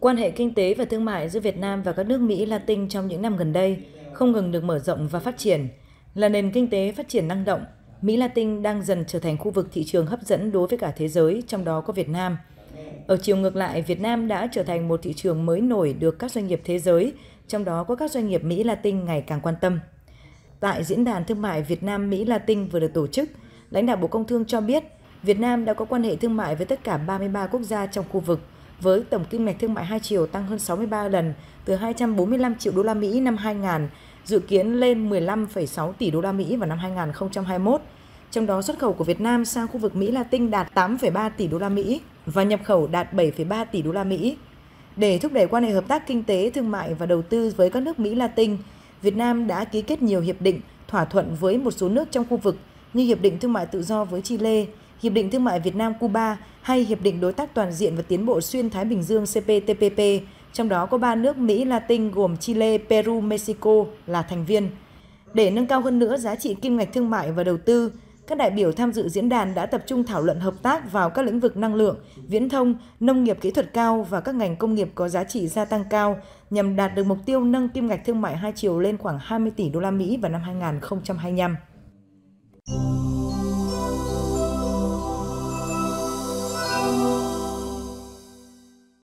Quan hệ kinh tế và thương mại giữa Việt Nam và các nước Mỹ Latin trong những năm gần đây không ngừng được mở rộng và phát triển. Là nền kinh tế phát triển năng động, Mỹ Latin đang dần trở thành khu vực thị trường hấp dẫn đối với cả thế giới, trong đó có Việt Nam. Ở chiều ngược lại, Việt Nam đã trở thành một thị trường mới nổi được các doanh nghiệp thế giới, trong đó có các doanh nghiệp Mỹ Latin ngày càng quan tâm. Tại Diễn đàn Thương mại Việt Nam Mỹ Latin vừa được tổ chức, lãnh đạo Bộ Công Thương cho biết Việt Nam đã có quan hệ thương mại với tất cả 33 quốc gia trong khu vực – với tổng kim ngạch thương mại hai chiều tăng hơn 63 lần từ 245 triệu đô la Mỹ năm 2000 dự kiến lên 15,6 tỷ đô la Mỹ vào năm 2021. Trong đó xuất khẩu của Việt Nam sang khu vực Mỹ Latin đạt 8,3 tỷ đô la Mỹ và nhập khẩu đạt 7,3 tỷ đô la Mỹ. Để thúc đẩy quan hệ hợp tác kinh tế, thương mại và đầu tư với các nước Mỹ Latin, Việt Nam đã ký kết nhiều hiệp định, thỏa thuận với một số nước trong khu vực như Hiệp định Thương mại Tự do với Chile, Hiệp định Thương mại Việt Nam-Cuba hay Hiệp định Đối tác Toàn diện và Tiến bộ Xuyên Thái Bình Dương CPTPP, trong đó có ba nước Mỹ Latin gồm Chile, Peru, Mexico là thành viên. Để nâng cao hơn nữa giá trị kim ngạch thương mại và đầu tư, các đại biểu tham dự diễn đàn đã tập trung thảo luận hợp tác vào các lĩnh vực năng lượng, viễn thông, nông nghiệp kỹ thuật cao và các ngành công nghiệp có giá trị gia tăng cao nhằm đạt được mục tiêu nâng kim ngạch thương mại hai chiều lên khoảng 20 tỷ đô la Mỹ vào năm 2025.